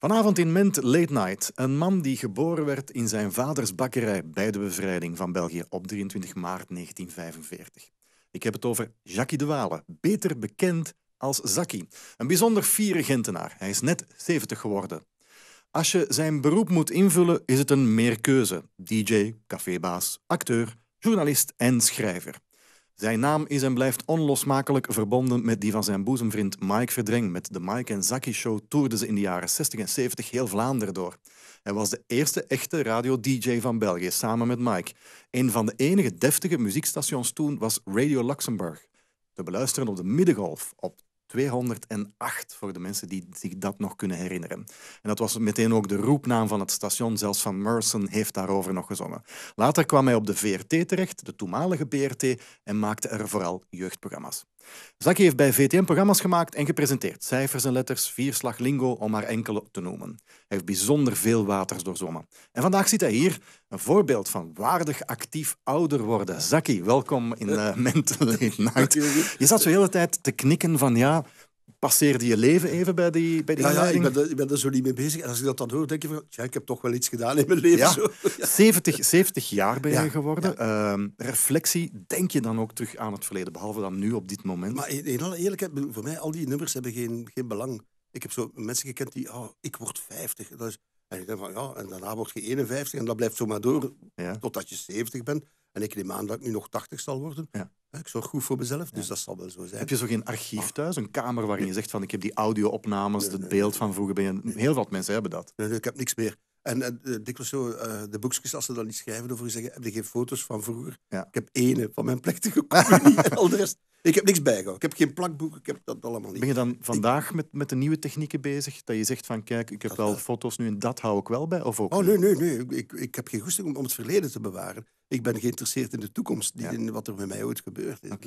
Vanavond in Ment Late Night. Een man die geboren werd in zijn vaders bakkerij bij de bevrijding van België op 23 maart 1945. Ik heb het over Jackie de Wale, beter bekend als Zaki, Een bijzonder fiere Gentenaar. Hij is net 70 geworden. Als je zijn beroep moet invullen, is het een meerkeuze. DJ, cafébaas, acteur, journalist en schrijver. Zijn naam is en blijft onlosmakelijk verbonden met die van zijn boezemvriend Mike Verdreng. Met de Mike en Zaki Show toerden ze in de jaren 60 en 70 heel Vlaanderen door. Hij was de eerste echte radio-dj van België, samen met Mike. Een van de enige deftige muziekstations toen was Radio Luxemburg. Te beluisteren op de Middengolf, op 208 voor de mensen die zich dat nog kunnen herinneren. En dat was meteen ook de roepnaam van het station, zelfs Van Mersen heeft daarover nog gezongen. Later kwam hij op de VRT terecht, de toenmalige BRT, en maakte er vooral jeugdprogramma's. Zaki heeft bij VTM programma's gemaakt en gepresenteerd. Cijfers en letters, vierslag lingo, om maar enkele te noemen. Hij heeft bijzonder veel waters doorzwommen. En vandaag zit hij hier, een voorbeeld van waardig actief ouder worden. Zaki, welkom in uh, Mental Night. Je zat zo de hele tijd te knikken van ja, passeerde je leven even bij die, bij die ja, ja, ik ben, er, ik ben er zo niet mee bezig. En als ik dat dan hoor, denk je van, ja, ik heb toch wel iets gedaan in mijn leven. Zo. 70, 70 jaar ben je geworden. Ehm, reflectie, denk je dan ook terug aan het verleden, behalve dan nu op dit moment? Maar in, alle eerlijkheid, voor mij, al die nummers hebben geen, geen belang. Ik heb zo mensen gekend die, oh, ik word 50. Dat is, en ik denk van, ja, en daarna word je 51 en dat blijft zo maar door totdat je 70 bent. En ik neem aan dat ik nu nog 80 zal worden. Ja. Ik zorg goed voor mezelf, dus dat zal wel zo zijn. Heb je zo geen archief ah. thuis? Een kamer waarin je zegt van ik heb die audio-opnames, het beeld van vroeger. Heel veel mensen hebben dat. ik heb niks meer. En, eh, dikwijls zo, eh, de boekjes, als ze dan niet schrijven over zeggen, heb je geen foto's van vroeger? Ja. Ik heb ene van mijn plechtige communie en al de rest ik heb niks bijgehouden. Ik heb geen plakboek, ik heb dat allemaal niet. Ben je dan vandaag met, met de nieuwe technieken bezig? Dat je zegt van, kijk, ik heb wel foto's nu en dat hou ik wel bij? Of ook oh, nee, nee, nee. Ik, ik heb geen goesting om, om het verleden te bewaren. Ik ben geïnteresseerd in de toekomst, niet in wat er met mij ooit gebeurd is. Oké.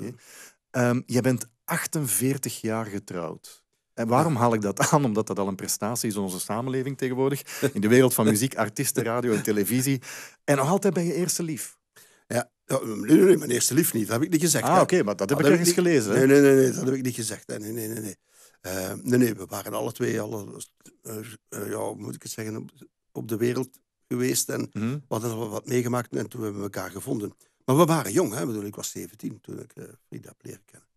Okay. Ehm, bent 48 jaar getrouwd. En waarom haal ik dat aan? Omdat dat al een prestatie is in onze samenleving tegenwoordig. In de wereld van muziek, artiesten, radio en televisie. En nog altijd ben je eerste lief nee, nee, nee, mijn eerste lief niet. Dat heb ik niet gezegd. Ah, oké, maar dat heb ik ergens gelezen. Nee, nee, nee, nee, dat heb ik niet gezegd. Nee, nee, nee, nee. Ehm, nee, nee, we waren alle twee, alle, eh, eh, ja, moet ik het zeggen, op, de wereld geweest en mm we hadden al wat meegemaakt en toen hebben we elkaar gevonden. Maar we waren jong, hè? Bedoel, ik was 17 toen ik eh, Frida heb leren kennen.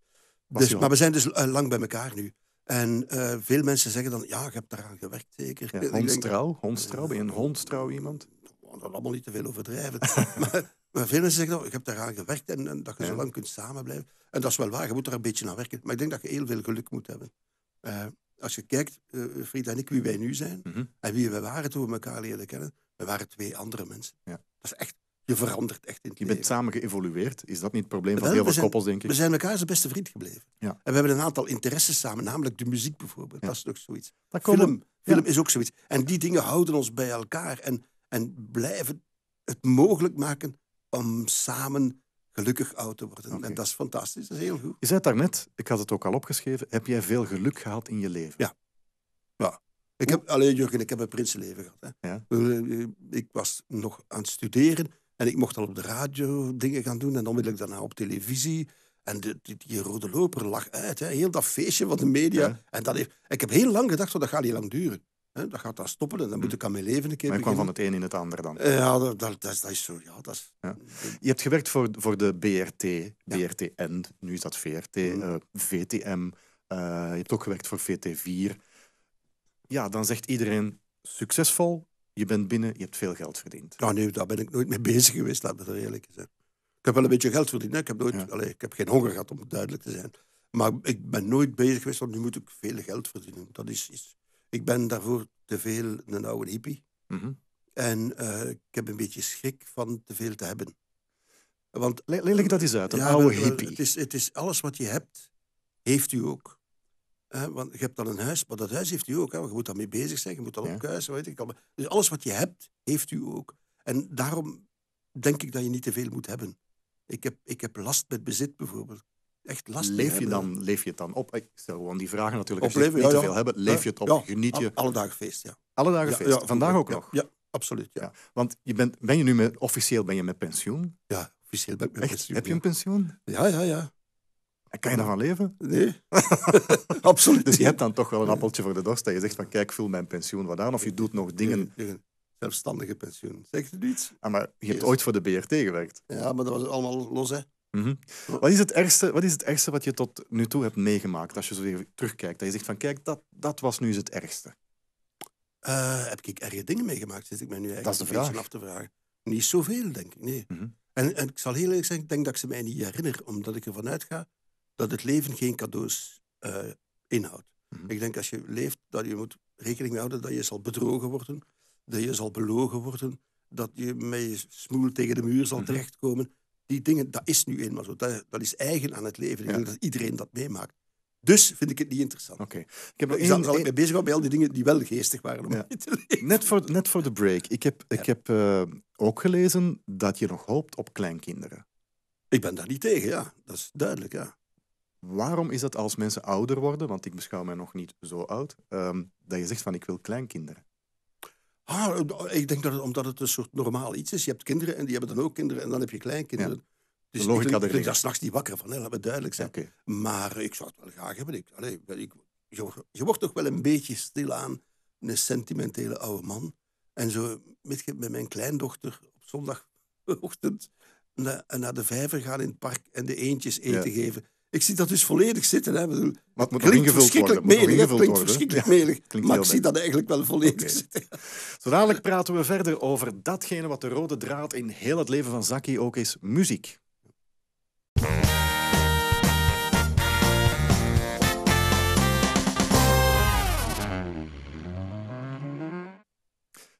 Dus, maar we zijn dus lang bij elkaar nu. En veel mensen zeggen dan, ja, je hebt daaraan gewerkt zeker. hondstrouw? hondstrouw? Ben je een hondstrouw iemand? dat allemaal niet te veel overdrijven. Maar eh, veel mensen zeggen, dat, oh, ik heb daar gewerkt en, en dat je zo lang kunt samen blijven. En dat is wel waar, je moet daar een beetje aan werken. Maar ik denk dat je heel veel geluk moet hebben. Eh, als je kijkt, uh, en ik, wie wij nu zijn mhm. en wie we waren toen we elkaar leren kennen, we waren twee andere mensen. Ja. Dat is echt, je verandert echt in het Je bent samen geëvolueerd. Is dat niet het probleem van heel veel koppels, denk ik? We zijn elkaar zijn beste vriend gebleven. Ja. En we hebben een aantal interesses samen, namelijk de muziek bijvoorbeeld. Dat is toch zoiets. Dat film, film is ook zoiets. En die dingen houden ons bij elkaar en, en blijven het mogelijk maken om samen gelukkig oud te worden. En dat is fantastisch, dat is heel goed. Je zei het daarnet, ik had het ook al opgeschreven, heb jij veel geluk gehad in je leven? Ja. ja. Ik heb, alleen Jurgen, ik heb een prinsenleven gehad. Hè. Eh, ik was nog aan het studeren en ik mocht al op de radio dingen gaan doen en onmiddellijk daarna op televisie. En die, rode loper lag uit, hè. heel dat feestje van de media. En dat heeft, ik heb heel lang gedacht, dat gaat niet lang duren dat gaat daar stoppen, dan moet mm. ik aan mijn leven een keer Maar je kwam van het een in het ander dan? Eh, ja, dat, dat, dat, is, zo. Ja, dat is... Je hebt gewerkt voor, voor de BRT, BRTN, ja. nu is dat VRT, VTM. Mm. Eh, eh, je hebt ook gewerkt voor VT4. Ja, dan zegt iedereen succesvol, je bent binnen, je hebt veel geld verdiend. Ja, nee, daar ben ik nooit mee bezig geweest, laat me eerlijk zijn. Ik heb wel een beetje geld verdiend, ik heb, nooit, ik heb geen honger gehad om duidelijk te zijn. Maar ik ben nooit bezig geweest, want nu moet ik veel geld verdienen. Dat is, is ik ben daarvoor te veel een oude hippie. Mhm. En eh, ik heb een beetje schrik van te veel te hebben. Want, leg, dat eens uit, een oude hippie. Het is, het is alles wat je hebt, heeft u ook. want je hebt dan een huis, maar dat huis heeft u ook. Hè? Je moet daarmee bezig zijn, je moet dan ja. opkuisen. Weet ik Dus alles wat je hebt, heeft u ook. En daarom denk ik dat je niet te veel moet hebben. Ik heb, ik heb last met bezit bijvoorbeeld echt leef je Dan, leef je het dan op? Ik stel gewoon die vragen natuurlijk. Als je niet te veel hebben, leef je het op? Geniet je? Alle dagen feest, ja. Alle dagen feest. Vandaag ook nog? Ja, absoluut. Ja. Want je bent, ben je nu met, officieel ben je met pensioen? Ja, officieel ben ik met echt? pensioen. Heb je een pensioen? Ja, ja, ja. En kan je daarvan leven? Nee, absoluut. Dus je hebt dan toch wel een appeltje voor de dorst dat je zegt van kijk, vul mijn pensioen wat aan. Of je doet nog dingen zelfstandige pensioen. Zegt het niets? Ah, maar je hebt ooit voor de BRT gewerkt. Ja, maar dat was allemaal los, hè. Mhm. wat, is het ergste, wat is het ergste wat je tot nu toe hebt meegemaakt als je zo weer terugkijkt? Dat je zegt van kijk, dat, dat was nu eens het ergste. Eh, heb ik erge dingen meegemaakt? Zit dus ik mij nu eigenlijk een af te vragen. Niet zoveel, denk ik. Nee. Mhm. en, ik zal heel eerlijk zeggen, ik denk dat ik ze mij niet herinner, omdat ik ervan uitga dat het leven geen cadeaus uh, inhoudt. Mhm. Ik denk als je leeft, dat je moet rekening houden dat je zal bedrogen worden, dat je zal belogen worden, dat je met je smoel tegen de muur zal terechtkomen die dingen, dat is nu eenmaal zo. Dat, dat is eigen aan het leven. Ik dat iedereen dat meemaakt. Dus vind ik het niet interessant. Oké. Ik heb nog één, ik mee bezig bij al die dingen die wel geestig waren om te Net voor, net voor de break. Ik heb, ik heb eh, ook gelezen dat je nog hoopt op kleinkinderen. Ik ben daar niet tegen, ja. Dat is duidelijk, ja. Waarom is dat als mensen ouder worden, want ik beschouw mij nog niet zo oud, ehm, dat je zegt van ik wil kleinkinderen? Ah, oh, ik denk dat het, omdat het een soort normaal iets is. Je hebt kinderen en die hebben dan ook kinderen en dan heb je kleinkinderen. Dus logica ik ben, daar s'nachts niet wakker van, hè, laten we duidelijk zijn. Maar ik zou het wel graag hebben. Ik, allee, ik, je, je, wordt toch wel een beetje stilaan een sentimentele oude man. En zo met, met mijn kleindochter op zondagochtend naar, de vijver gaan in het park en de eentjes eten geven. Ik zie dat dus volledig zitten. Hè. Bedoel, maar het klinkt verschrikkelijk melig. Het klinkt verschrikkelijk maar ik zie dat eigenlijk wel volledig zitten. Zo dadelijk praten we verder over datgene wat de rode draad in heel het leven van Zaki ook is. Muziek.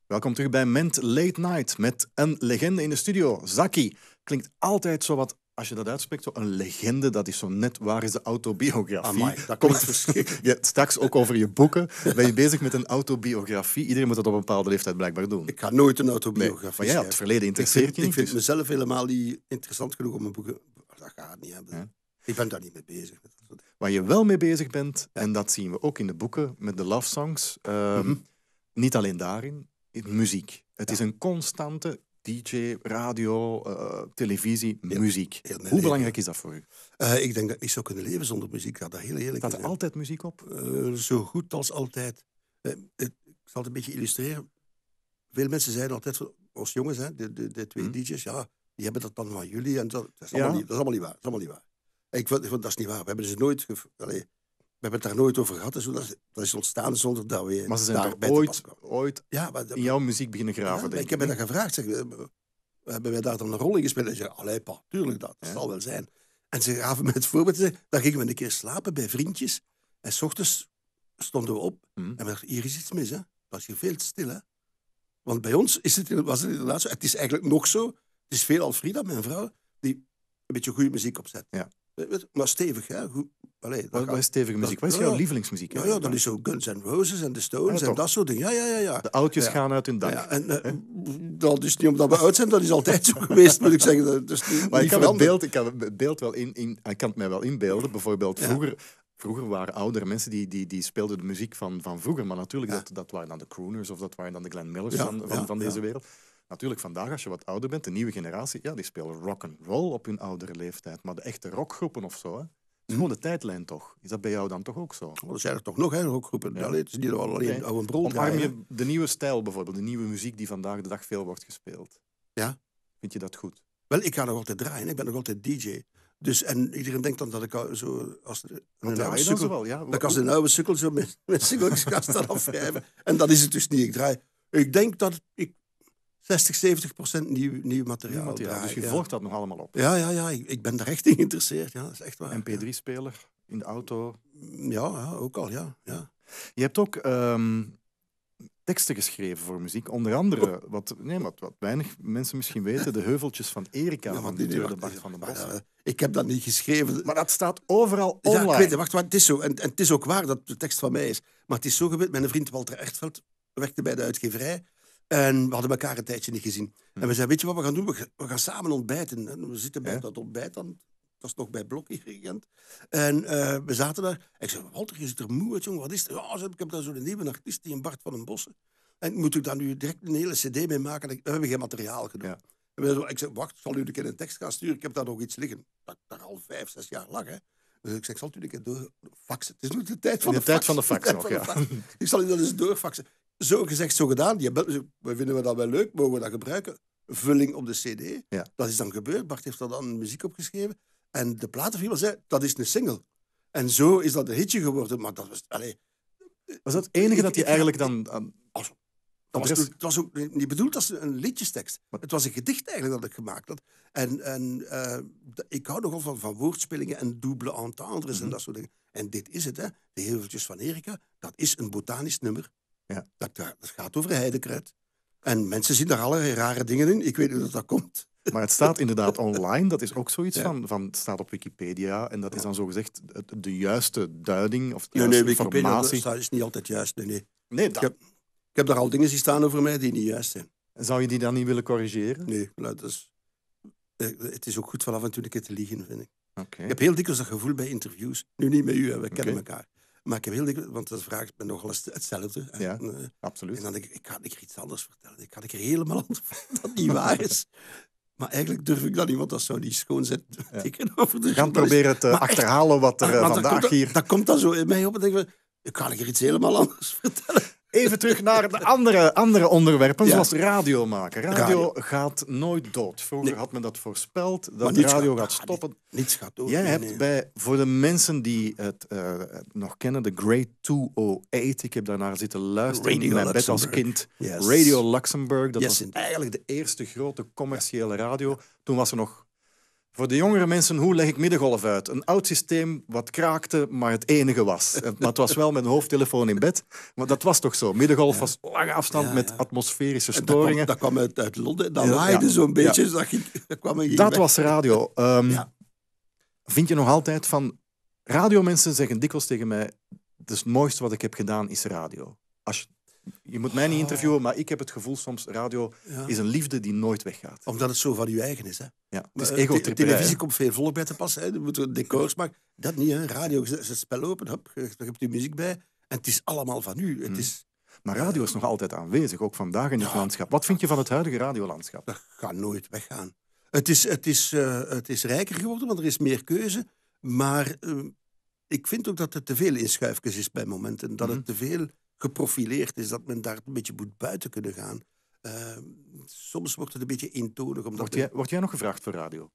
Welkom terug bij Ment Late Night met een legende in de studio, Zaki. Klinkt altijd zo wat als je dat uitspreekt, zo een legende, dat is zo net waar is de autobiografie. Amai, dat komt verschrikkelijk. Ja, straks ook over je boeken. Ben je bezig met een autobiografie? Iedereen moet dat op een bepaalde leeftijd blijkbaar doen. Ik ga nooit een autobiografie ja, het verleden interesseert je niet. Ik vind dus- mezelf helemaal niet interessant genoeg om een boeken... Dat gaat niet hebben. Ik ben daar niet mee bezig. Waar je wel mee bezig bent, en dat zien we ook in de boeken met de love songs, ehm, mhm. niet alleen daarin, in muziek. Het is een constante DJ, radio, eh, televisie, muziek. Hoe belangrijk is dat voor u? Eh, ik denk dat ik zou kunnen leven zonder muziek. Ja, dat heel eerlijk Staat er altijd muziek op? Eh, zo goed als altijd. ik zal het een beetje illustreren. Veel mensen zeiden altijd, als jongens, hè, de, de, de twee hmm. DJ's, ja, die hebben dat dan van jullie. En dat, dat, is, allemaal ja. niet, dat is allemaal niet waar. Dat is allemaal niet waar. ik vond, dat is niet waar. We hebben ze nooit... Allee, hebben het daar nooit over gehad. Dus dat, is ontstaan zonder dat we daar ooit, ja, in jouw muziek beginnen graven, ik. heb me dat gevraagd. Zeg, eh, hebben wij daar dan een rol in gespeeld? En ze allee pa, tuurlijk dat. Dat zal wel zijn. En ze gaven me het voorbeeld. Dan gingen we een keer slapen bij vriendjes. En s ochtends stonden we op. Hmm. En we dachten, hier is iets mis. Hè. Het was hier veel te stil. Hè. Want bij ons is het, was het inderdaad zo. Het is eigenlijk nog zo. Het is veel Alfrida, mijn vrouw, die een beetje goede muziek opzet. Ja. Maar stevig, hè? Goed, allee, wat, is stevige muziek? Dat, wat is jouw lievelingsmuziek? Ja, ja, dan is zo Guns N' Roses en The Stones en, dat soort dingen. Ja, ja, ja, ja. De oudjes gaan uit hun dak. en, eh, dat is niet omdat we oud zijn, dat is altijd zo geweest, moet ik zeggen. Dat is maar ik, kan het beeld, ik kan het beeld wel in, in, ik kan het mij wel inbeelden. Bijvoorbeeld vroeger vroeger waren oudere mensen die, die, die speelden de muziek van, van vroeger. Maar natuurlijk, dat, dat waren dan de crooners of dat waren dan de Glenn Millers van, van, deze wereld. Natuurlijk vandaag, als je wat ouder bent, de nieuwe generatie, ja, die spelen rock and roll op hun oudere leeftijd. Maar de echte rockgroepen of zo, hè, is gewoon de tijdlijn toch? Is dat bij jou dan toch ook zo? Oh, er zijn er toch nog, hè, rockgroepen. Ja. Allee, is al alleen oude rol. Omarm je de nieuwe stijl bijvoorbeeld, de nieuwe muziek die vandaag de dag veel wordt gespeeld? Ja. Vind je dat goed? Wel, ik ga nog altijd draaien. Ik ben nog altijd DJ. Dus, en iedereen denkt dan dat ik zo als een oude sukkel, wel, ja. dat ik als een oude sukkel zo met, met singles ga staan En dat is het dus niet. Ik draai. Ik denk dat ik 60, 70 procent nieuw, materiaal. dus je volgt dat nog allemaal op? Ja, ja, ja ik, ik ben daar echt in geïnteresseerd. Ja, dat is echt waar. MP3-speler in de auto? Ja, ja ook al, ja. ja. Je hebt ook ehm, teksten geschreven voor muziek. Onder andere, wat, nee, wat, wat weinig mensen misschien weten, de heuveltjes van Erika van die de Bart van de Bas. ik heb dat niet geschreven. Maar dat staat overal online. Ja, ik weet het. Wacht, het is zo. En, het is ook waar dat de tekst van mij is. Maar het is zo gebeurd. Mijn vriend Walter Ertfeld werkte bij de uitgeverij. En we hadden elkaar een tijdje niet gezien. Hm. En we zeiden, weet je wat we gaan doen? We gaan, samen ontbijten. En we zitten bij dat ontbijt dan. is was nog bij Blokkie regent. En eh, we zaten daar. ik zei, Walter, je zit er moe jongen. Wat is er? ik heb daar zo'n nieuwe artiest, die een Bart van den Bossen. En moet ik daar nu direct een hele cd mee maken? We hebben geen materiaal gedaan. Ja. En we ik zei, wacht, zal u een keer een tekst gaan sturen? Ik heb daar nog iets liggen. Dat, daar al vijf, zes jaar lag hè. Dus ik zeg, ik zal u een keer doorfaxen. Het is nu de tijd van de, de, de tijd fax. Van de fax, nog, ja. Ik zal u dat eens doorfaxen zo gezegd, zo gedaan. Die we vinden we dat wel leuk, mogen we dat gebruiken? Vulling op de CD. Dat is dan gebeurd. Bart heeft daar dan muziek op geschreven. En de platenfirma zei: dat is een single. En zo is dat een hitje geworden. Maar dat was. Allez, was dat het enige dat je eigenlijk dan. dat was, het was ook niet bedoeld als een liedjestekst. Het was een gedicht eigenlijk dat ik gemaakt had. En, eh, ik hou nogal van, van woordspelingen en double entendres en mhm. dat soort dingen. En dit is het, hè. De Heveltjes van Erika, dat is een botanisch nummer. Ja. Eh, dat, gaat over heidekruid En mensen zien daar allerlei rare dingen in. Ik weet niet hoe dat komt. Maar het staat inderdaad online. Dat is ook zoiets van, van, het staat op Wikipedia. En dat is dan zogezegd de, de juiste duiding of de nee, juiste nee, Wikipedia, informatie. Dat is niet altijd juist, nee. nee. dat... ik, heb, ik heb daar al dingen zien staan over mij die niet juist zijn. Zou je die dan niet willen corrigeren? Nee, dat is, eh, het is ook goed vanaf en toe een keer te liegen, vind ik. Ik heb heel dikwijls dat gevoel bij interviews. Nu niet met u, we kennen elkaar. Maar ik heb heel want de vraag me nogal hetzelfde. En, ja, en, eh, absoluut. En dan denk ik, ik ga ik iets anders vertellen. Ik ga ik er helemaal anders dat niet waar is. Maar eigenlijk durf ik dat niet, want dat zou niet schoon zijn. Ja. Over de gaan proberen te eh, achterhalen wat er eh, vandaag hier... Dat komt dan zo in mij op en denk ik, ik ga er iets helemaal anders vertellen. Even terug naar de andere, andere onderwerpen, zoals radio maken. Radio, gaat nooit dood. Vroeger had men dat voorspeld, dat radio gaat, ah, stoppen. niets gaat dood. Jij hebt bij, voor de mensen die het eh, nog kennen, de Great 208. Ik heb daarnaar zitten luisteren in mijn bed als kind. Radio Luxemburg, dat was eigenlijk de eerste grote commerciële radio. Toen was er nog voor de jongere mensen, hoe leg ik middengolf uit? Een oud systeem wat kraakte, maar het enige was. Maar het was wel met een hoofdtelefoon in bed. Maar dat was toch zo. Middengolf was lange afstand met atmosferische storingen. Dat kwam, uit, uit Londen. Dat waaide zo'n beetje. dat, ging, dat, kwam dat was radio. Ehm, vind je nog altijd van... Radiomensen zeggen dikwijls tegen mij... het mooiste wat ik heb gedaan is radio. Als je moet mij niet interviewen, maar ik heb het gevoel soms... radio is een liefde die nooit weggaat. Omdat het zo van je eigen is, hè? Ja, het is eh, ego Televisie komt veel volk bij te passen, hè? we moeten decors maken. Dat niet, Radio, ze zet het spel open, hop, je hebt je muziek bij. En het is allemaal van u. Het mm. is... Maar radio is nog altijd aanwezig, ook vandaag in het landschap. Wat vind je van het huidige radiolandschap? Dat gaat nooit weggaan. Het is, het is, eh, het is rijker geworden, want er is meer keuze. Maar eh, ik vind ook dat er te veel inschuifjes is bij momenten. Dat het mhm. te veel geprofileerd is, dat men daar een beetje moet buiten kunnen gaan. Ehm, soms wordt het een beetje eentonig. Omdat word jij nog gevraagd voor radio?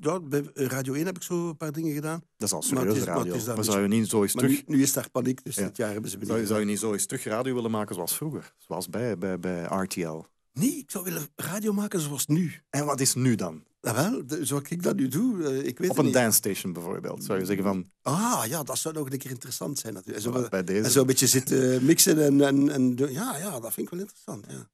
Ja, bij eh, Radio 1 heb ik zo een paar dingen gedaan. Dat is al serieus radio. Maar, zou je niet zo eens terug... Nu, is daar paniek, dus dit jaar hebben ze Zou, je niet zo eens terug radio willen maken zoals vroeger? Zoals bij, bij, bij RTL? Nee, ik zou willen radio maken zoals nu. En wat is nu dan? Jawel, zoals ik dat nu doe, eh, ik weet Op een dance station bijvoorbeeld, zou je zeggen van... Ah, ja, dat zou nog een keer interessant zijn natuurlijk. En zo, eh, bij deze. En zo een beetje zitten mixen en, en, en ja, ja, dat vind ik wel interessant, ja.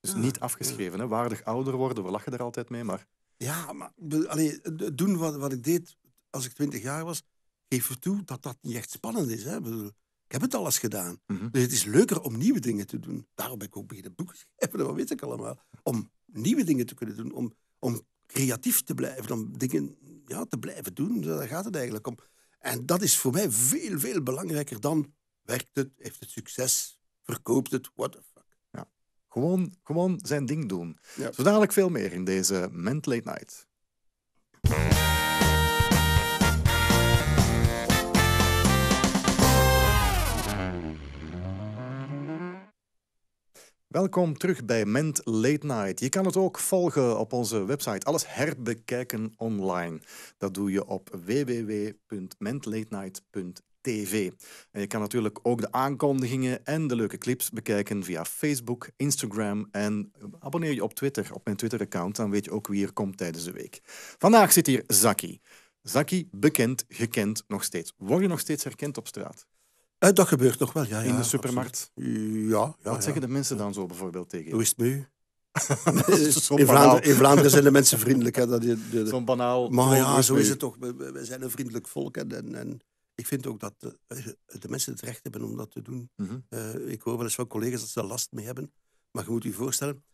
Dus niet afgeschreven, hè? waardig ouder worden, we lachen er altijd mee, maar... Ja, maar allee, doen wat, wat ik deed als ik twintig jaar was, geef er toe dat dat niet echt spannend is. Hè? Ik, bedoel, ik heb het al gedaan. Mhm. Dus het is leuker om nieuwe dingen te doen. Daarom ben ik ook beginnen boeken schrijven, dat weet ik allemaal. Om nieuwe dingen te kunnen doen, om, om creatief te blijven, om dingen ja, te blijven doen. Daar gaat het eigenlijk om. En dat is voor mij veel, veel belangrijker dan werkt het, heeft het succes, verkoopt het, what the fuck. Ja. Gewoon, gewoon zijn ding doen. Ja. Zo dadelijk veel meer in deze Ment Late Night. Welkom terug bij Ment Late Night. Je kan het ook volgen op onze website. Alles herbekijken online. Dat doe je op www.mentlatenight.tv. En je kan natuurlijk ook de aankondigingen en de leuke clips bekijken via Facebook, Instagram en abonneer je op Twitter, op mijn Twitter-account. Dan weet je ook wie er komt tijdens de week. Vandaag zit hier Zaki. Zaki, bekend, gekend nog steeds. Word je nog steeds herkend op straat? Eh, dat gebeurt nog wel, ja. in de supermarkt? Ja, ja. Wat zeggen de mensen dan zo bijvoorbeeld tegen je? Hoe is het nu? in, Vlaanderen, zijn de mensen vriendelijk. Hè. Dat je, Zo'n banaal. Maar ja, zo is het toch. We, zijn een vriendelijk volk. En, en, ik vind ook dat de, eh, de, mensen het recht hebben om dat te doen. Mhm. Eh, ik hoor wel eens van collega's dat ze daar last mee hebben. Maar je moet je voorstellen,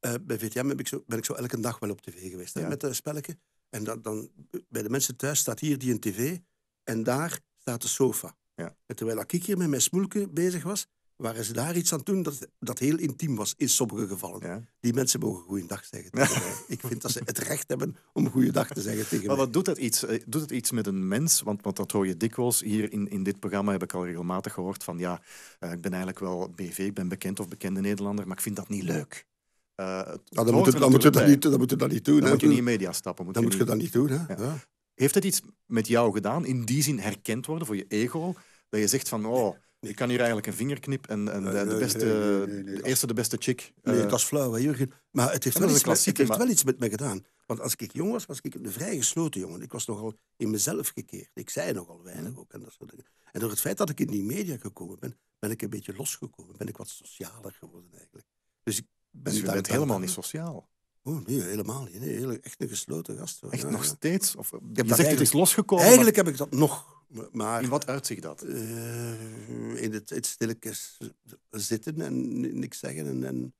bij VTM heb ik zo, ben ik zo elke dag wel op tv geweest met dat spelletje. En dat, dan, bij de mensen thuis staat hier die een tv en daar staat de sofa. Ja. En terwijl ik hier met mijn smoelke bezig was, waren ze daar iets aan doen dat, dat heel intiem was in sommige gevallen. Die mensen mogen goeiedag zeggen. ik vind dat ze het recht hebben om goeiedag te zeggen tegen maar mij. Maar wat doet dat iets? Eh, doet het iets met een mens? Want, want dat hoor je dikwijls. Hier in, in dit programma heb ik al regelmatig gehoord van ja, eh, ik ben eigenlijk wel BV, ik ben bekend of bekende Nederlander, maar ik vind dat niet leuk. Uh, dan, moet je, dan, dat niet, dan moet je dat niet doen. Dan moet je niet in media stappen. Moet dan je moet je dat niet doen. Hè? Ja. Heeft dat iets met jou gedaan? In die zin herkend worden voor je ego? Dat je zegt van, oh, ik kan hier eigenlijk een vingerknip en, en de, beste, de eerste de beste chick. Nee, dat eh. is flauw, Jurgen. Maar het heeft, wel iets, met, me gedaan. Want als ik jong was, was ik een vrij gesloten jongen. Ik was nogal in mezelf gekeerd. Ik zei nogal weinig ook en dat soort dingen. En door het feit dat ik in die media gekomen ben, ben ik een beetje losgekomen. Ben ik wat socialer geworden eigenlijk. Dus ik ben dus je bent helemaal niet sociaal. Oh helemaal niet. Nee, echt een gesloten gast. Hoor. Echt nog steeds? Of, eh, je, je zegt eigenlijk... het is losgekomen. Eigenlijk heb ik dat nog. Maar, in wat uitzicht dat? Eh, in het, het stilletjes zitten en niks zeggen en,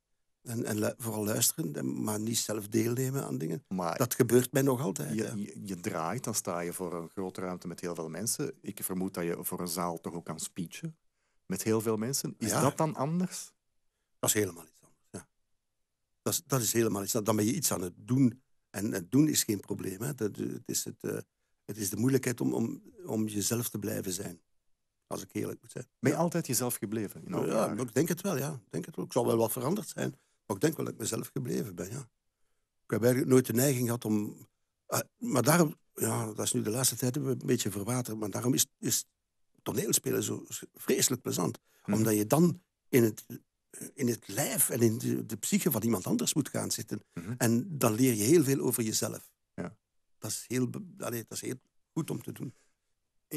en, en, vooral luisteren, maar niet zelf deelnemen aan dingen. Maar dat gebeurt mij nog altijd. Je, je, draait, dan sta je voor een grote ruimte met heel veel mensen. Ik vermoed dat je voor een zaal toch ook kan speechen met heel veel mensen. Is dat dan anders? Dat is helemaal niet. Dat is, is helemaal iets. Dan ben je iets aan het doen. En het doen is geen probleem. Hè? Dat, eh, het, is het, eh, het is de moeilijkheid om, om, om jezelf te blijven zijn. Als ik eerlijk moet zijn. Ben je altijd jezelf gebleven? ja, ik denk het wel, ja. Ik, denk het wel. ik zal wel wat veranderd zijn. Maar ik denk wel dat ik mezelf gebleven ben, ja. Ik heb eigenlijk nooit de neiging gehad om... Eh, maar daarom... Ja, dat is nu de laatste tijd een beetje verwaterd. Maar daarom is, is toneelspelen zo vreselijk plezant. Mhm. Omdat je dan in het in het lijf en in de, psyche van iemand anders moet gaan zitten. Mhm. En dan leer je heel veel over jezelf. Ja. Dat, is heel, dat is heel goed om te doen.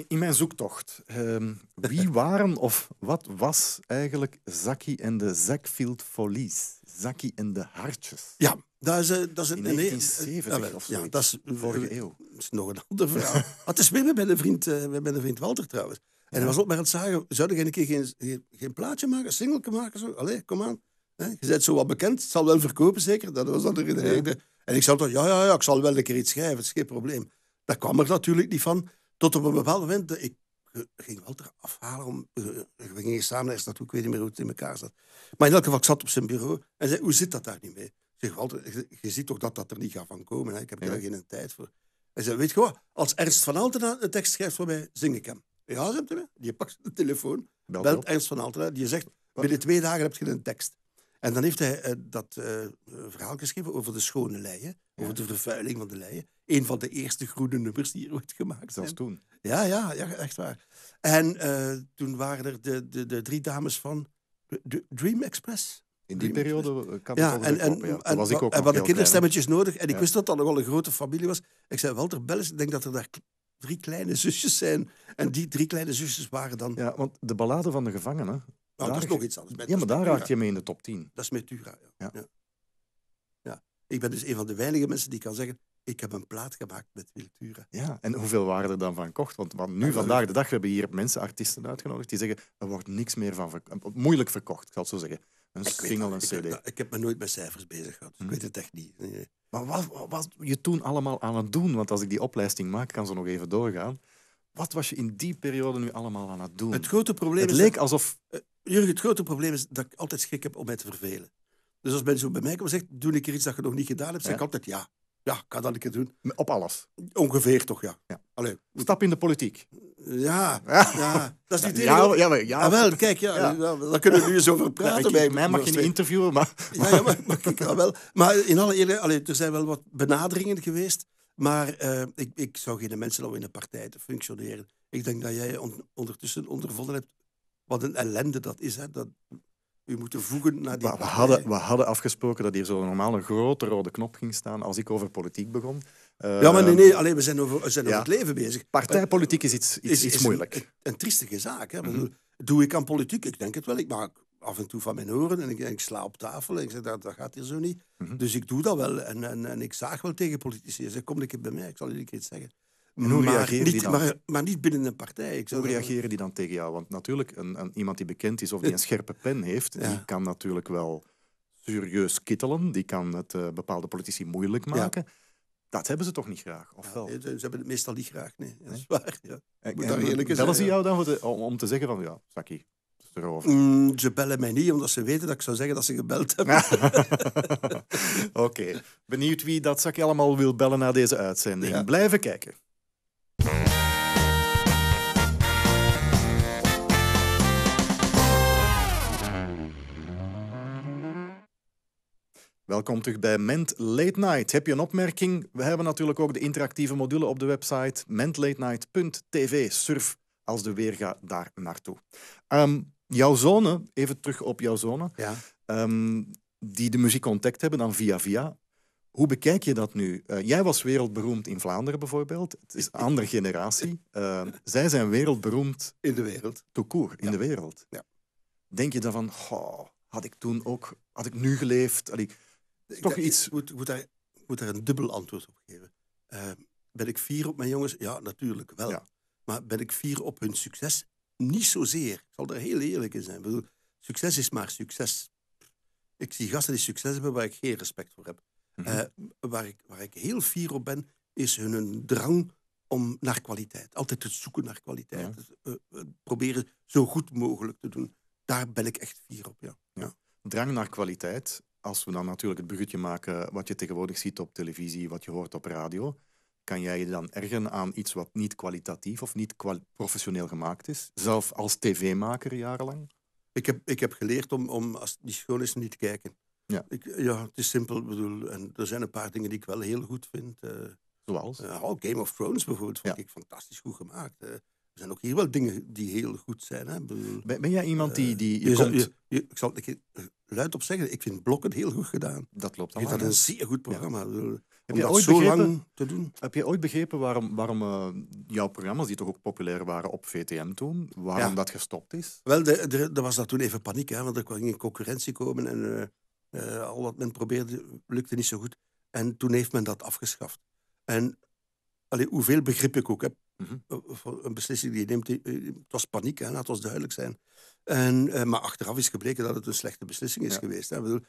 In mijn zoektocht, ehm, wie waren of wat was eigenlijk Zaki en de Zackfield Follies? Zaki en de Hartjes. Ja, dat is, eh, dat is een... In 1970 of zo. Ja, dat is vorige eh, eeuw. Dat is nog een andere verhaal. ah, is weer bij mijn vriend, mijn eh, vriend Walter trouwens. En hij was ook maar aan het zagen, zou je een keer geen, geen, plaatje maken, singeltje maken? Zo? Allee, kom aan. Je bent zo wat bekend, het zal wel verkopen zeker. Dat was dan de reden. En ik zei toch, ja, ja, ja, ik zal wel een keer iets schrijven, dat is geen probleem. Dat kwam er natuurlijk niet van. Tot op een bepaald moment, ik ging Walter afhalen. Om, eh, we gingen samen naar naartoe, ik weet niet meer hoe het in elkaar zat. Maar in elk geval, ik zat op zijn bureau en zei, hoe zit dat daar niet mee? Ik zeg, Walter, je ziet toch dat dat er niet gaat van komen. Hè? Ik heb daar geen tijd voor. Hij zei, weet je wat, als Ernst van Altena een tekst schrijft voor mij, zing ik hem. Ja, ze hij Die pakt de telefoon, belt, belt Ernst van Altena. Die zegt, binnen twee dagen heb je een tekst. En dan heeft hij eh, dat eh, verhaal geschreven over de schone leien. Over de vervuiling van de leien. Een van de eerste groene nummers die er ooit gemaakt Zelfs toen. Ja, ja, ja, echt waar. En eh, toen waren er de, de, de drie dames van de Dream Express. In die periode kan ja, en, en, ja. en, was ik ook en, hadden kinderstemmetjes nodig. En ik wist dat dat nogal een grote familie was. Ik zei, Walter, bel Ik denk dat er daar drie kleine zusjes zijn. En die drie kleine zusjes waren dan... Ja, want de ballade van de gevangenen... Nou, dat is nog iets anders. ja, maar daar raak je mee in de top 10. Dat is Metura, ja. ja. ja. Ik ben dus een van de weinige mensen die kan zeggen... Ik heb een plaat gemaakt met Wiltura. Ja, en hoeveel waren er dan van kocht? Want, nu, vandaag de dag, hebben hier mensen, artiesten uitgenodigd die zeggen, er wordt niks meer van verkocht. Moeilijk verkocht, ik zal het zo zeggen. Een ik single, een cd. Nou, ik, heb me nooit met cijfers bezig gehad. Ik hm. weet het echt niet. Maar wat, wat was je toen allemaal aan het doen? Want als ik die opleiding maak, kan ze nog even doorgaan. Wat was je in die periode nu allemaal aan het doen? Het grote probleem het is leek dat, alsof... Eh, Jurgen, het grote probleem is dat ik altijd schik heb om mij te vervelen. Dus als mensen bij mij komen en zeggen, doe ik er iets dat je nog niet gedaan hebt, zeg ik altijd ja. Ja, kan dat een keer doen. Op alles? Ongeveer toch, ja. ja. Stap in de politiek. Ja, ja. dat is niet ja, ja, ja, Ah, wel, kijk, ja, ja. daar kunnen we nu eens over praten. mij mag je niet interviewen, maar... maar. Ja, maar, ah, wel. maar in alle eerlijkheid, er zijn wel wat benaderingen geweest. Maar eh, ik, ik zou geen mensen om nou in een partij te functioneren. Ik denk dat jij on ondertussen ondervonden hebt wat een ellende dat is. Hè? Dat moeten voegen naar die we, we hadden, we hadden afgesproken dat hier zo normaal een grote rode knop ging staan als ik over politiek begon. Eh, ja, maar nee, nee alleen, we zijn over, we zijn ja. het leven bezig. Partijpolitiek is iets, iets, is, iets is moeilijk. Een, een, triestige zaak. Hè? Mhm. Doe ik aan politiek? Ik denk het wel. Ik maak af en toe van mijn oren en ik, ik sla op tafel en ik zeg, dat, dat gaat hier zo niet. Mhm. Dus ik doe dat wel. En, en, en ik zaag wel tegen politici. Ze kom ik heb bij mij, ik zal jullie iets zeggen hoe maar niet, dan? Maar, maar, niet binnen een partij. Ik hoe reageren die dan tegen jou? Want natuurlijk, een, een, iemand die bekend is of die een scherpe pen heeft, die kan natuurlijk wel serieus kittelen. Die kan het eh, bepaalde politici moeilijk maken. Dat hebben ze toch niet graag? Of wel? ze hebben het meestal niet graag, nee. Dat is waar, ja. En, bellen ze jou dan de, om, te zeggen van, ja, Saki, Mm, ze bellen mij niet, omdat ze weten dat ik zou zeggen dat ze gebeld hebben. Oké. Benieuwd wie dat zakje allemaal wil bellen na deze uitzending. Ja. Blijven kijken. Welkom terug bij Ment Late Night. Heb je een opmerking? We hebben natuurlijk ook de interactieve module op de website mentlatenight.tv. Surf als de weer gaat daar naartoe. Ehm, jouw zonen, even terug op jouw zonen, ja. Ehm, die de muziek ontdekt hebben dan via via. Hoe bekijk je dat nu? Eh, jij was wereldberoemd in Vlaanderen bijvoorbeeld. Het is een andere generatie. Eh, zij zijn wereldberoemd. In de wereld. Toekoer, in de wereld. Ja. Denk je dan van, had ik toen ook, had ik nu geleefd? Allee, toch iets. Ik moet, daar, moet daar een dubbel antwoord op geven. Eh, ben ik fier op mijn jongens? Ja, natuurlijk wel. Maar ben ik fier op hun succes? Niet zozeer. Ik zal daar heel eerlijk in zijn. Bedoel, succes is maar succes. Ik zie gasten die succes hebben waar ik geen respect voor heb. Mhm. Eh, waar, ik, waar ik heel fier op ben, is hun drang om naar kwaliteit. Altijd het zoeken naar kwaliteit. Ja. Eh, proberen zo goed mogelijk te doen. Daar ben ik echt fier op, ja. ja. Drang naar kwaliteit als we dan natuurlijk het bruggetje maken wat je tegenwoordig ziet op televisie, wat je hoort op radio, kan jij je dan ergen aan iets wat niet kwalitatief of niet professioneel gemaakt is? Zelf als tv-maker jarenlang? Ik heb, ik heb geleerd om, om als die niet schoon is, niet te kijken. Ja. Ik, ja, het is simpel. bedoel, en er zijn een paar dingen die ik wel heel goed vind. Eh, Zoals? Eh, oh, Game of Thrones bijvoorbeeld vond ik fantastisch goed gemaakt. Uh, er zijn ook hier wel dingen die heel goed zijn. Hè. Ben, jij iemand die... die eh, ik zal het luid op zeggen, ik vind Blokken heel goed gedaan. Dat loopt Ik vind dat een zeer goed programma. Heb je, ooit zo begrepen, lang te doen. heb je ooit begrepen waarom, waarom eh, jouw programma's, die toch ook populair waren op VTM toen, waarom dat gestopt is? Wel, er was dat toen even paniek, hè, want er kwam in concurrentie komen en eh, al wat men probeerde lukte niet zo goed. En toen heeft men dat afgeschaft. En allee, hoeveel begrip ik ook heb Mhm. Eh, een beslissing die je neemt. Eh, eh, het was paniek, hè, laat ons duidelijk zijn. En, maar achteraf is gebleken dat het een slechte beslissing is geweest. Hè. Bedoel,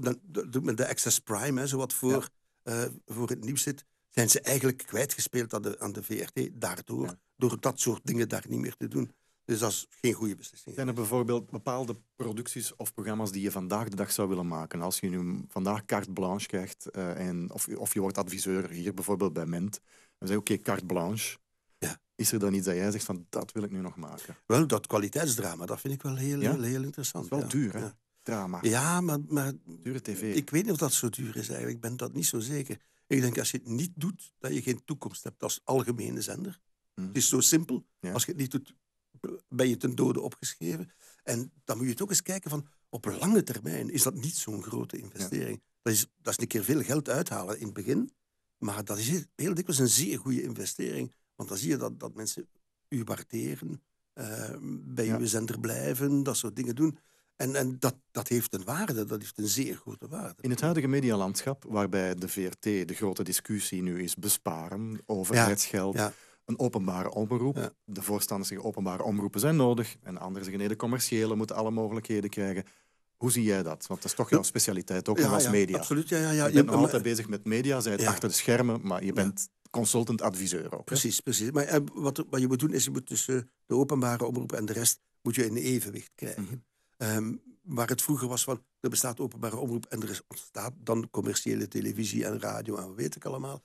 dan, doet men de excess prime, hè, zowat voor, voor het nieuws zit zijn ze eigenlijk kwijtgespeeld aan de, aan de VRT daardoor, door dat soort dingen daar niet meer te doen. Dus dat is geen goede beslissing. Zijn er bijvoorbeeld bepaalde producties of programma's die je vandaag de dag zou willen maken? Als je nu vandaag carte blanche krijgt, en, of, of je wordt adviseur hier bijvoorbeeld bij Ment, en zeg oké, carte blanche, ja. Is er dan iets dat jij zegt van dat wil ik nu nog maken? Wel, dat kwaliteitsdrama, dat vind ik wel heel, heel, heel interessant. is wel duur, hè? Drama. Ja, maar, maar Dure tv. ik weet niet of dat zo duur is eigenlijk. Ik ben dat niet zo zeker. Ik denk als je het niet doet, dat je geen toekomst hebt als algemene zender. Mhm. Het is zo simpel. Als je het niet doet, ben je ten dode opgeschreven. En dan moet je het ook eens kijken van op lange termijn is dat niet zo'n grote investering. Dat, is, dat is een keer veel geld uithalen in het begin. Maar dat is heel, heel dikwijls een zeer goede investering. Want dan zie je dat, dat mensen u waarderen, ehm, bij ja. uw zender blijven, dat soort dingen doen. En, en dat, dat heeft een waarde, dat heeft een zeer grote waarde. In het huidige medialandschap, waarbij de VRT de grote discussie nu is besparen, overheidsgeld, een openbare omroep. De voorstanders zeggen openbare omroepen zijn nodig en anderen zeggen nee, de commerciële moeten alle mogelijkheden krijgen. Hoe zie jij dat? Want dat is toch jouw specialiteit, ook als media. Absoluut, ja, ja, ja. Je bent altijd bezig met media, zij het achter de schermen, maar je bent consultant adviseur Precies, precies. Maar eh, wat, wat, je moet doen is, je moet tussen eh, de openbare omroep en de rest moet je in evenwicht krijgen. Mm waar het vroeger was van, er bestaat openbare omroep en er is ontstaat dan commerciële televisie en radio en wat weet ik allemaal.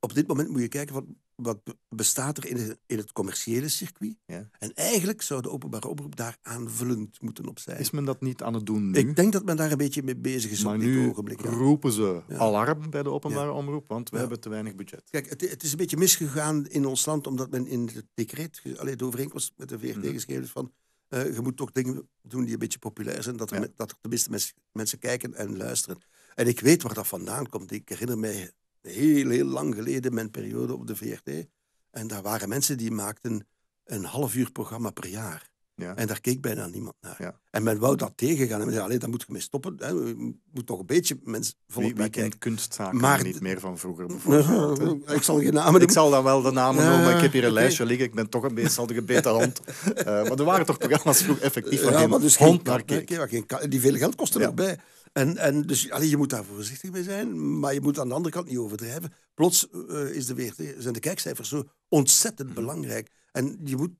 Op dit moment moet je kijken, van, wat bestaat er in, in het commerciële circuit. Ja. En eigenlijk zou de openbare omroep daar aanvullend moeten op zijn. Is men dat niet aan het doen nu? Ik denk dat men daar een beetje mee bezig is maar op dit ogenblik. Maar nu roepen ze alarm bij de openbare omroep, want we hebben te weinig budget. Kijk, het, het, is een beetje misgegaan in ons land, omdat men in het decreet, alleen de overeenkomst met de VRT mhm. geschreven is van... Eh, je moet toch dingen doen die een beetje populair zijn, dat er, dat tenminste mensen kijken en luisteren. En ik weet waar dat vandaan komt. Ik herinner mij heel, heel lang geleden, mijn periode op de VRT. En daar waren mensen die maakten een half uur programma per jaar. Ja. En daar keek bijna niemand naar. En men wou dat tegengaan. En men zei, alleen daar moet je mee stoppen. Hè. Je moet toch een beetje mensen volop Wie, kunstzaken maar... niet meer van vroeger bijvoorbeeld? ik zal geen namen Ik zal dan wel de namen noemen, maar ik heb hier een eh, lijstje liggen. Ik ben toch een beetje gebeten hond. Eh, maar er waren toch programma's vroeg effectief waar ja, geen dus hond geen, naar keek. geen, die veel geld kostte erbij. bij en, en dus allee, je moet daar voorzichtig mee zijn, maar je moet aan de andere kant niet overdrijven. Plots eh, is de weer, zijn de kijkcijfers zo ontzettend mhm. belangrijk. En je moet,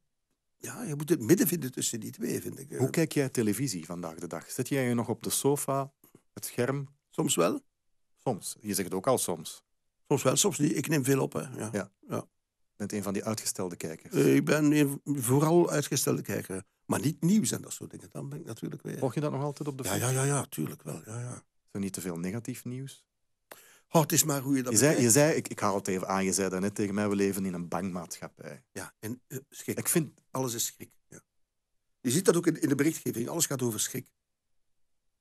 ja, je moet het midden vinden tussen die twee, vind ik. Hoe kijk jij televisie vandaag de dag? Zit jij je nog op de sofa, het scherm? Soms wel. Soms. Je zegt het ook al soms. Soms wel, soms niet. Ik neem veel op. Hè. Ja. ja bent een van die uitgestelde kijkers. Eh, ik ben vooral uitgestelde kijker. Maar niet nieuws en dat soort dingen. Dan ben ik natuurlijk weer... Volg je dat nog altijd op de... Ja, ja, ja, ja, tuurlijk wel. Ja, ja. Zo niet te veel negatief nieuws? Oh, het is maar hoe je dat je zei, je zei, ik, ik haal het even aan, ah, je zei daarnet tegen mij, we leven in een bangmaatschappij. Ja, en eh, schrik. Ik vind... Alles is schrik. Ja. Je ziet dat ook in, in de berichtgeving. Alles gaat over schrik.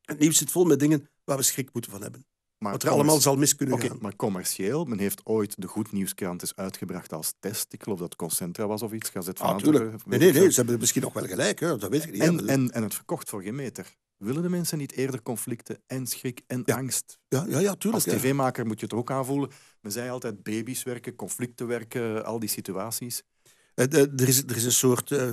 Het nieuws zit vol met dingen waar we schrik moeten van hebben maar wat er allemaal zal mis kunnen okay, gaan. Maar commercieel, men heeft ooit de Goed Nieuwskrant eens uitgebracht als test. Ik geloof dat Concentra was of iets, Gazet van ah, Antwerpen. Nee, nee, nee, ze hebben misschien nog wel gelijk, hè. dat weet ik niet. En, en, en het verkocht voor geen meter. Willen de mensen niet eerder conflicten en schrik en angst? Ja, ja, ja, tuurlijk. Als tv-maker moet je het ook aanvoelen. Men zei altijd baby's werken, conflicten werken, al die situaties. Eh, eh, er is, er is een soort eh,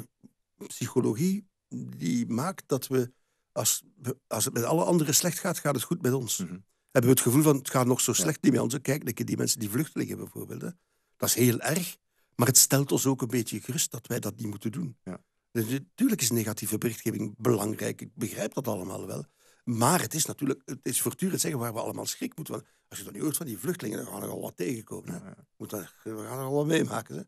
psychologie die maakt dat we als, als het met alle anderen slecht gaat, gaat het goed met ons. Mhm hebben we het gevoel van het gaat nog zo slecht niet met ons. Kijk, die mensen die vluchtelingen bijvoorbeeld, hè. dat is heel erg. Maar het stelt ons ook een beetje gerust dat wij dat niet moeten doen. Ja. Dus natuurlijk is negatieve berichtgeving belangrijk. Ik begrijp dat allemaal wel. Maar het is natuurlijk, het is voortdurend zeggen waar we allemaal schrik moeten. Want als je dan niet hoort van die vluchtelingen, dan gaan we al wat tegenkomen. Hè. Moet we gaan er al wat meemaken. Hè.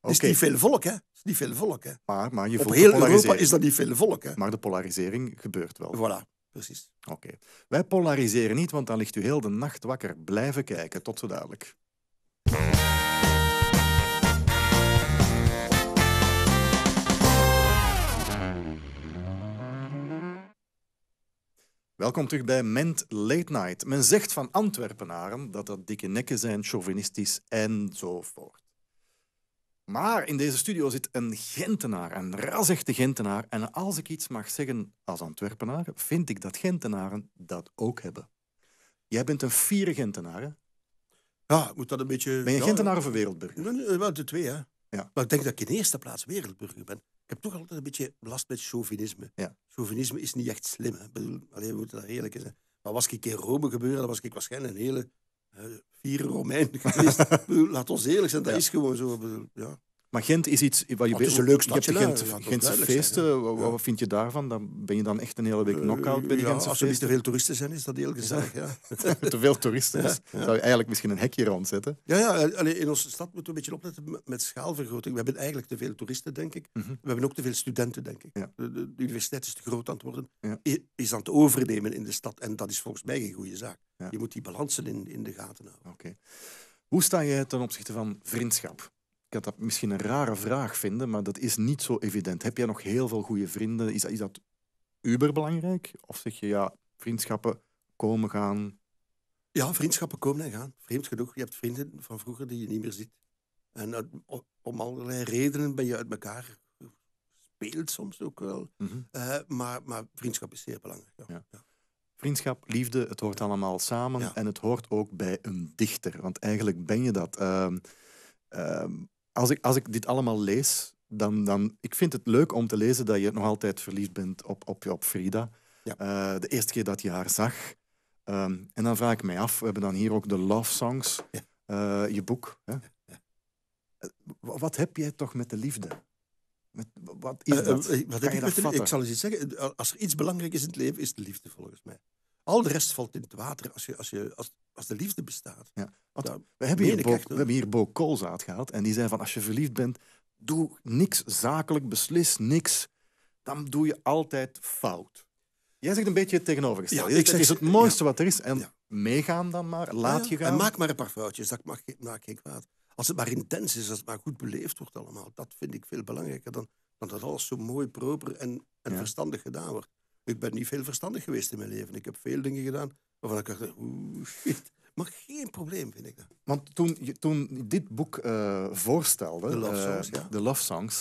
Het is niet veel volk, hè? is niet veel volk, hè? Maar, maar je Op heel Europa is dat niet veel volk, hè? Maar de polarisering gebeurt wel. Voilà. Precies. Oké. Wij polariseren niet, want dan ligt u heel de nacht wakker. Blijven kijken. Tot zo dadelijk. Welkom terug bij Ment Late Night. Men zegt van Antwerpenaren dat dat dikke nekken zijn, chauvinistisch en zo voort. Maar in deze studio zit een Gentenaar, een rasechte Gentenaar. En als ik iets mag zeggen als Antwerpenaar, vind ik dat Gentenaren dat ook hebben. Jij bent een fiere Gentenaar, hè? Ja, moet dat een beetje... Ben je een Gentenaar of een wereldburger? Eh, wel de twee, hè. Ja. Maar ik denk dat ik in de eerste plaats wereldburger ben. Ik heb toch altijd een beetje last met chauvinisme. Ja. Chauvinisme is niet echt slim. Hè. Ik bedoel, alleen, we moeten eerlijk zijn. Maar was ik in Rome gebeuren, dan was ik waarschijnlijk een hele vier Romeinen geweest. Laat ons eerlijk zijn, dat is gewoon zo. Ja. Maar Gent is iets wat je... Het is een leuk stadje. Je hebt Gent, Gentse feesten, wat, vind je daarvan? Dan ben je dan echt een hele week eh, knock-out bij de ja, Gentse als er te veel toeristen zijn, is dat heel gezellig. Ja. te veel toeristen, dus zou je eigenlijk misschien een hekje rondzetten. Ja, ja eh, in onze stad moeten we een beetje opletten met schaalvergroting. We hebben eigenlijk te veel toeristen, denk ik. Mhm. We hebben ook te veel studenten, denk ik. De, universiteit is te groot aan het worden. Is aan het overnemen in de stad. En dat is volgens mij geen goede zaak. Je moet die balansen in, in de gaten houden. Oké. Hoe sta jij ten opzichte van vriendschap? ik had dat misschien een rare vraag vinden, maar dat is niet zo evident. Heb jij nog heel veel goede vrienden? Is dat, is dat uberbelangrijk? Of zeg je ja, vriendschappen komen, gaan? Ja, vriendschappen komen en gaan. Vreemd genoeg, je hebt vrienden van vroeger die je niet meer ziet. En om allerlei redenen ben je uit elkaar speelt soms ook wel. Mhm. Eh, maar, maar, vriendschap is zeer belangrijk. Ja. Vriendschap, liefde, het hoort allemaal samen. En het hoort ook bij een dichter. Want eigenlijk ben je dat. Ehm, ehm, als ik, als ik dit allemaal lees, dan, dan... Ik vind het leuk om te lezen dat je nog altijd verliefd bent op, op, op Frida. Ja. Eh, de eerste keer dat je haar zag. Ehm, en dan vraag ik mij af, we hebben dan hier ook de love songs, eh, je boek. Hè? Eh, wat heb jij toch met de liefde? Met, wat is wat heb je met ik, ik zal eens iets zeggen. Als er iets belangrijk is in het leven, is de liefde volgens mij. Al de rest valt in het water als, je, als, je, als, als de liefde bestaat. Ja. Want, we, hebben hier Bo, we hebben hier Bo Koolzaad gehad en die zei van als je verliefd bent, doe niks zakelijk, beslis niks. Dan doe je altijd fout. Jij zegt een beetje het tegenovergestelde. Ja, ik zeg, het is het mooiste wat er is. En meegaan dan maar, laat je gaan. En maak maar een paar foutjes, dat mag, maakt geen kwaad. Als het maar intens is, als het maar goed beleefd wordt allemaal. Dat vind ik veel belangrijker dan, dan dat alles zo mooi, proper en, en verstandig gedaan wordt. Ik ben niet veel verstandig geweest in mijn leven. Ik heb veel dingen gedaan waarvan ik dacht, oeh, shit. Maar geen probleem, vind ik dat. Want toen je toen dit boek eh, voorstelde, The eh, Love Songs,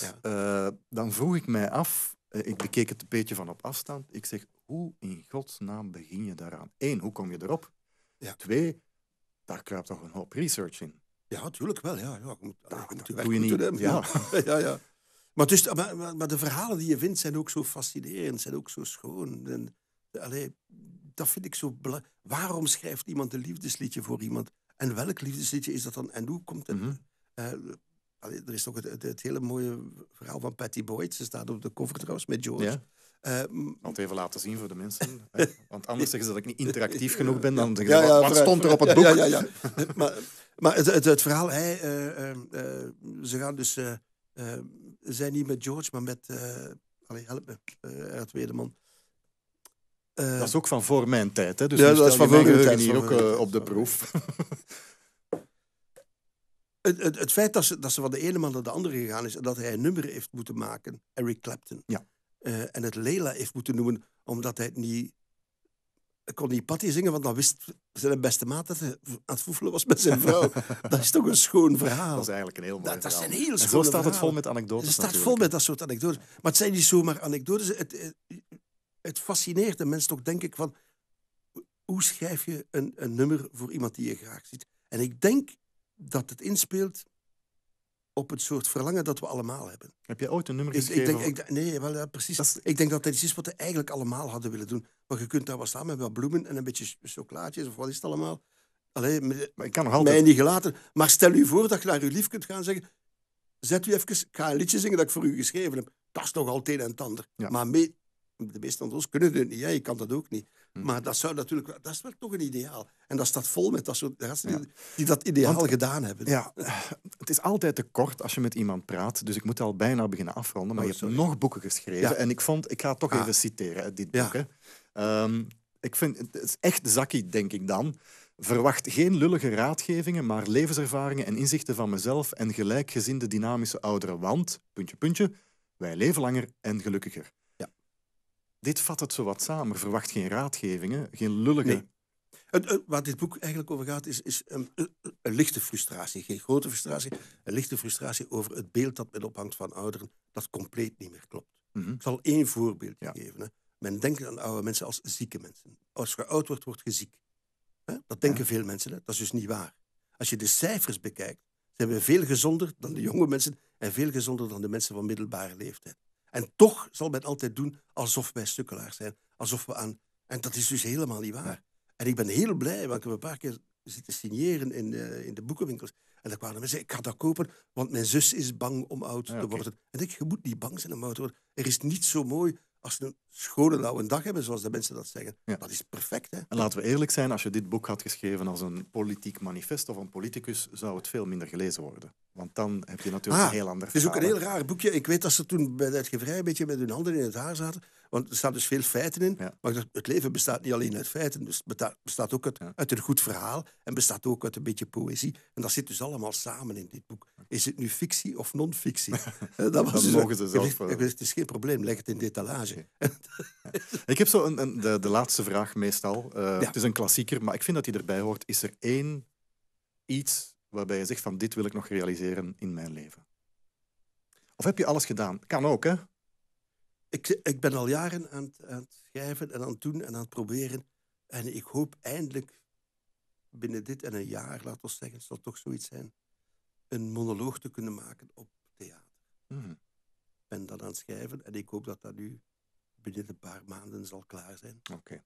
love eh, songs dan vroeg ik mij af, ik bekeek het een beetje van op afstand, ik zeg, hoe in godsnaam begin je daaraan? Eén, hoe kom je erop? Twee, daar kruip toch een hoop research in. Ja, natuurlijk wel. Ja, ja. moet, dat, moet, doe je niet. Doen, ja. ja, ja. Maar, dus, maar, maar, de verhalen die je vindt zijn ook zo fascinerend, zijn ook zo schoon. allee, dat vind ik zo belangrijk. Waarom schrijft iemand een liefdesliedje voor iemand? En welk liefdesliedje is dat dan? En hoe komt het? Mhm. Eh, allee, er is ook het, hele mooie verhaal van Patty Boyd. Ze staat op de cover trouwens met George. Ja. Uh, Want even laten zien voor de mensen. Hè? Want anders zeggen ze dat ik niet interactief genoeg ben. Dan ja, ja, wat, stond er op het boek? Ja, ja, maar, maar het, verhaal, hij, eh, ze gaan dus zijn niet met George, maar met... Eh, allee, help me, man. Eh, Wedeman. Eh, dat is ook van voor mijn tijd, hè? Dus ja, dat is van voor mijn tijd. hier ook op de proef. Het, het, het, feit dat ze, dat ze van de ene man naar de andere gegaan is en dat hij een nummer heeft moeten maken, Eric Clapton. Ja. en het Leila heeft moeten noemen, omdat hij het niet kon niet Patty zingen, want dan wist zijn beste maat dat hij aan het voefelen was met zijn vrouw. dat is toch een schoon verhaal. Dat is eigenlijk een heel mooi dat, dat een heel zo staat het vol met anekdotes Het staat vol met dat soort anekdotes. Maar het zijn niet zomaar anekdotes. Het, eh, het fascineert de mensen toch, denk ik, van... Hoe schrijf je een, een nummer voor iemand die je graag ziet? En ik denk dat het inspeelt op het soort verlangen dat we allemaal hebben. Heb jij ooit een nummer gezien? Ik denk, ik, nee, wel, precies. Ik denk dat dat iets is wat we eigenlijk allemaal hadden willen doen. Want je kunt daar wat samen met wat bloemen en een beetje chocolaatjes of wat is het allemaal. Allee, maar ik kan nog altijd... Mij niet gelaten. Maar stel u voor dat je naar uw lief kunt gaan zeggen... Zet u even, ga een liedje zingen dat ik voor u geschreven heb. Dat is nog altijd een en het ander. Maar de meeste van ons kunnen het niet. Jij kan dat ook niet. Hm. Maar dat zou natuurlijk, dat is wel toch een ideaal. En dat staat vol met dat soort die, dat ideaal gedaan hebben. Ja, het is altijd te kort als je met iemand praat, dus ik moet al bijna beginnen afronden. Maar oh, je hebt nog boeken geschreven ja. en ik vond, ik ga het toch ah. even citeren uit dit boek. Hè. Ehm, ik vind, het is echt zakkie, denk ik dan. Verwacht geen lullige raadgevingen, maar levenservaringen en inzichten van mezelf en gelijkgezinde dynamische ouderen. Want, puntje, puntje, wij leven langer en gelukkiger. Dit vat het zo wat samen. Verwacht geen raadgevingen, geen lullige... Nee. waar dit boek eigenlijk over gaat, is, is een lichte frustratie. Geen grote frustratie, een lichte frustratie over het beeld dat men ophangt van ouderen, dat compleet niet meer klopt. Mhm. Ik zal één voorbeeld geven. Hè. Men denkt aan oude mensen als zieke mensen. Als je oud wordt, word je ziek. Hè? Dat denken veel mensen, dat is dus niet waar. Als je de cijfers bekijkt, zijn we veel gezonder dan de jonge mensen en veel gezonder dan de mensen van middelbare leeftijd. En toch zal men altijd doen alsof wij stukkelaars zijn. Alsof we aan... En dat is dus helemaal niet waar. En ik ben heel blij, want ik heb een paar keer zitten signeren in de, eh, in de boekenwinkels. En dan kwamen mensen, ik ga dat kopen, want mijn zus is bang om oud te worden. En ik denk, je moet niet bang zijn om oud te worden. Er is niet zo mooi als nu scholen nou een dag hebben, zoals de mensen dat zeggen, dat is perfect. Hè? En laten we eerlijk zijn, als je dit boek had geschreven als een politiek manifest of een politicus, zou het veel minder gelezen worden. Want dan heb je natuurlijk ah, een heel ander verhaal. Het is ook een heel raar boekje. Ik weet dat ze toen bij de uitgeverij een beetje met hun handen in het haar zaten. Want er staan dus veel feiten in. Maar het leven bestaat niet alleen uit feiten. Dus het bestaat ook uit, uit, een goed verhaal. En bestaat ook uit een beetje poëzie. En dat zit dus allemaal samen in dit boek. Is het nu fictie of non-fictie? Eh, dat, dus mogen ze zelf eh. Het is geen probleem, leg het in detalage. Ik heb zo een, de, de, laatste vraag meestal. Eh, het is een klassieker, maar ik vind dat die erbij hoort. Is er één iets waarbij je zegt van dit wil ik nog realiseren in mijn leven? Of heb je alles gedaan? Kan ook, hè? ik, ik ben al jaren aan het, schrijven en aan het doen en aan het proberen. En ik hoop eindelijk binnen dit en een jaar, laat ons zeggen, het zal toch zoiets zijn, een monoloog te kunnen maken op theater. Mm. Ik ben dat aan het schrijven en ik hoop dat dat nu binnen een paar maanden zal klaar zijn.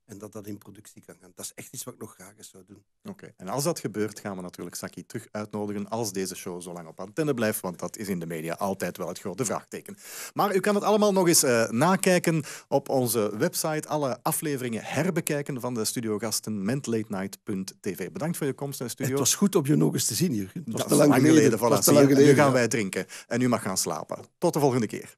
En dat dat in productie kan gaan. Dat is echt iets wat ik nog graag eens zou doen. Oké. En als dat gebeurt, gaan we natuurlijk Saki terug uitnodigen als deze show zo lang op antenne blijft, want dat is in de media altijd wel het grote vraagteken. Maar u kan het allemaal nog eens eh, nakijken op onze website, alle afleveringen herbekijken van de studiogasten mentlatenight.tv. Bedankt voor je komst naar de studio. Het was goed om je nog eens te zien hier. Het was dat te lang, geleden. geleden was lang geleden. Nu gaan wij drinken en u mag gaan slapen. Tot de volgende keer.